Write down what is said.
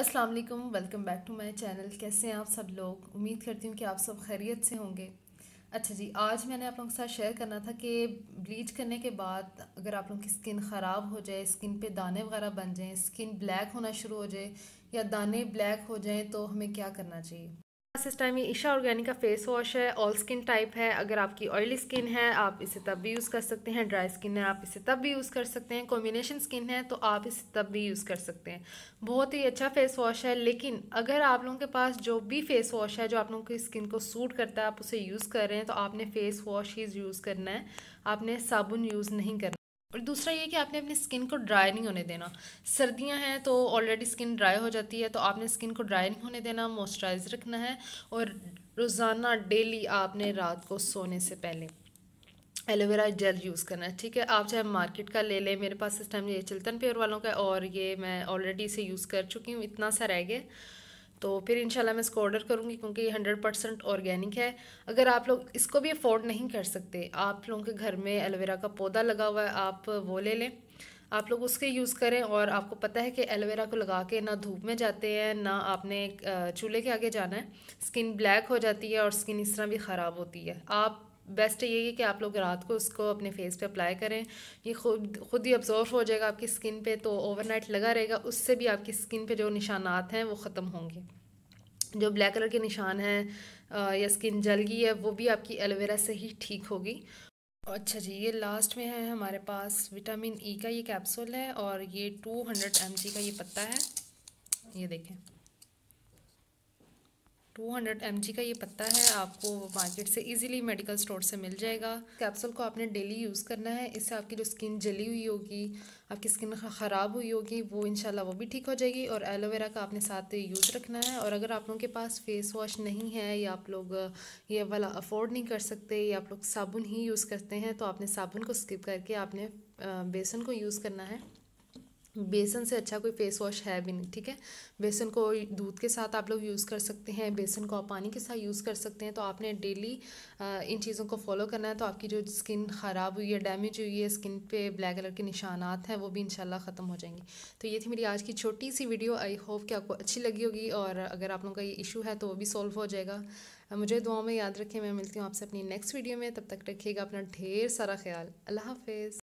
अस्सलाम वालेकुम welcome back to my channel कैसे हैं आप सब लोग उम्मीद करती हूँ कि आप सब खैरियत से होंगे अच्छा जी आज मैंने आप लोगों के साथ शेयर करना था कि ब्लीच करने के बाद अगर आप लोगों की स्किन ख़राब हो जाए स्किन पे दाने वगैरह बन जाएँ स्किन ब्लैक होना शुरू हो जाए या दाने ब्लैक हो जाएँ तो हमें क्या करना चाहिए इस टाइम ये ईशा ऑर्गेनिक का फेस वॉश है ऑल स्किन टाइप है अगर आपकी ऑयली स्किन है आप इसे तब भी यूज़ कर सकते हैं ड्राई स्किन है आप इसे तब भी यूज़ कर सकते हैं कॉम्बिनेशन स्किन है तो आप इसे तब भी यूज़ कर सकते हैं बहुत ही अच्छा फेस वॉश है लेकिन अगर आप लोगों के पास जो भी फेस वॉश है जो आप लोगों की स्किन को सूट करता है आप उसे यूज़ कर रहे हैं तो आपने फेस वॉश ही यूज़ करना है आपने साबुन यूज़ नहीं करना और दूसरा ये कि आपने अपनी स्किन को ड्राई नहीं होने देना सर्दियां हैं तो ऑलरेडी स्किन ड्राई हो जाती है तो आपने स्किन को ड्राई नहीं होने देना मॉइस्चराइज रखना है और रोज़ाना डेली आपने रात को सोने से पहले एलोवेरा जेल यूज़ करना है ठीक है आप चाहे मार्केट का ले लें मेरे पास इस टाइम ये चिल्तन पेयर वालों का और ये मैं ऑलरेडी इसे यूज़ कर चुकी हूँ इतना सा रह गया तो फिर इंशाल्लाह मैं इसको ऑर्डर करूँगी क्योंकि ये हंड्रेड परसेंट ऑर्गेनिक है अगर आप लोग इसको भी अफोर्ड नहीं कर सकते आप लोगों के घर में एलोवेरा का पौधा लगा हुआ है आप वो ले लें आप लोग उसके यूज़ करें और आपको पता है कि एलोवेरा को लगा के ना धूप में जाते हैं ना आपने चूल्हे के आगे जाना है स्किन ब्लैक हो जाती है और स्किन इस तरह भी ख़राब होती है आप बेस्ट ये है कि आप लोग रात को उसको अपने फेस पे अप्लाई करें ये खुद खुद ही ऑब्जॉर्व हो जाएगा आपकी स्किन पे तो ओवरनाइट लगा रहेगा उससे भी आपकी स्किन पे जो निशानात हैं वो ख़त्म होंगे जो ब्लैक कलर के निशान हैं या स्किन जल गई है वो भी आपकी एलोवेरा से ही ठीक होगी अच्छा जी ये लास्ट में है हमारे पास विटामिन ई e का ये कैप्सूल है और ये टू हंड्रेड एम जी का ये पत्ता है ये देखें टू हंड्रेड एम जी का ये पत्ता है आपको मार्केट से इजीली मेडिकल स्टोर से मिल जाएगा कैप्सूल को आपने डेली यूज़ करना है इससे आपकी जो स्किन जली हुई होगी आपकी स्किन ख़राब हुई होगी वो इनशाला वो भी ठीक हो जाएगी और एलोवेरा का आपने साथ यूज़ रखना है और अगर आप लोगों के पास फेस वॉश नहीं है या आप लोग ये वाला अफोर्ड नहीं कर सकते या आप लोग साबुन ही यूज़ करते हैं तो आपने साबुन को स्किप करके आपने बेसन को यूज़ करना है बेसन से अच्छा कोई फेस वॉश है भी नहीं ठीक है बेसन को दूध के साथ आप लोग यूज़ कर सकते हैं बेसन को आप पानी के साथ यूज़ कर सकते हैं तो आपने डेली इन चीज़ों को फॉलो करना है तो आपकी जो स्किन ख़राब हुई है डैमेज हुई है स्किन पे ब्लैक कलर के निशानात हैं वो भी इन ख़त्म हो जाएंगी तो ये थी मेरी आज की छोटी सी वीडियो आई होप कि आपको अच्छी लगी होगी और अगर आप लोगों का ये इशू है तो वो भी सॉल्व हो जाएगा मुझे दुआ में याद रखें मैं मिलती हूँ आपसे अपनी नेक्स्ट वीडियो में तब तक रखिएगा अपना ढेर सारा ख्याल अल्लाह हाफिज़